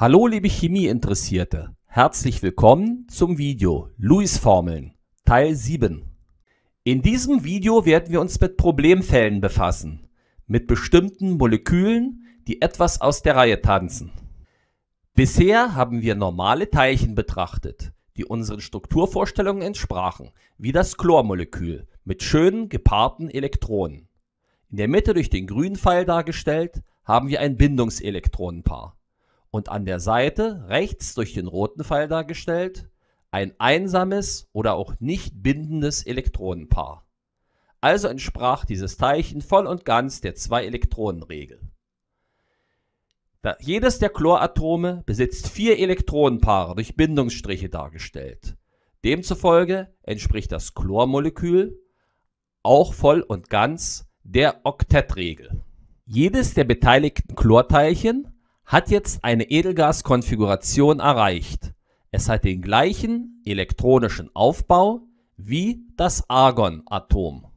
Hallo liebe Chemieinteressierte, herzlich willkommen zum Video Lewis-Formeln Teil 7. In diesem Video werden wir uns mit Problemfällen befassen, mit bestimmten Molekülen, die etwas aus der Reihe tanzen. Bisher haben wir normale Teilchen betrachtet, die unseren Strukturvorstellungen entsprachen, wie das Chlormolekül mit schönen gepaarten Elektronen. In der Mitte durch den grünen Pfeil dargestellt haben wir ein Bindungselektronenpaar und an der Seite rechts durch den roten Pfeil dargestellt ein einsames oder auch nicht bindendes Elektronenpaar. Also entsprach dieses Teilchen voll und ganz der Zwei-Elektronen-Regel. Jedes der Chloratome besitzt vier Elektronenpaare durch Bindungsstriche dargestellt. Demzufolge entspricht das Chlormolekül auch voll und ganz der Oktettregel. Jedes der beteiligten Chlorteilchen hat jetzt eine Edelgaskonfiguration erreicht. Es hat den gleichen elektronischen Aufbau wie das Argonatom.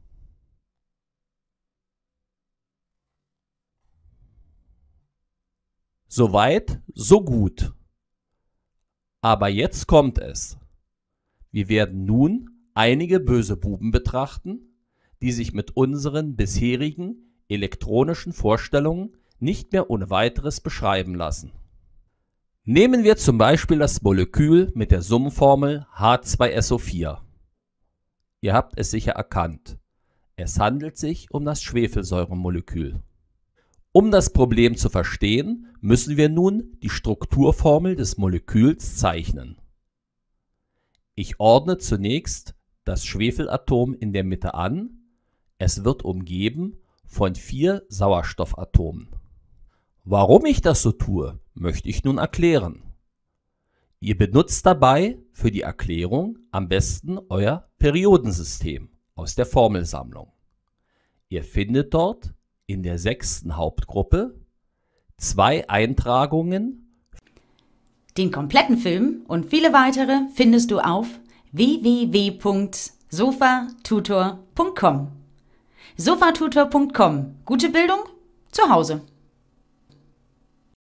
Soweit, so gut. Aber jetzt kommt es. Wir werden nun einige böse Buben betrachten, die sich mit unseren bisherigen elektronischen Vorstellungen nicht mehr ohne weiteres beschreiben lassen. Nehmen wir zum Beispiel das Molekül mit der Summenformel H2SO4. Ihr habt es sicher erkannt. Es handelt sich um das Schwefelsäuremolekül. Um das Problem zu verstehen, müssen wir nun die Strukturformel des Moleküls zeichnen. Ich ordne zunächst das Schwefelatom in der Mitte an. Es wird umgeben von vier Sauerstoffatomen. Warum ich das so tue, möchte ich nun erklären. Ihr benutzt dabei für die Erklärung am besten euer Periodensystem aus der Formelsammlung. Ihr findet dort in der sechsten Hauptgruppe zwei Eintragungen. Den kompletten Film und viele weitere findest du auf www.sofatutor.com. Sofatutor.com. Gute Bildung zu Hause.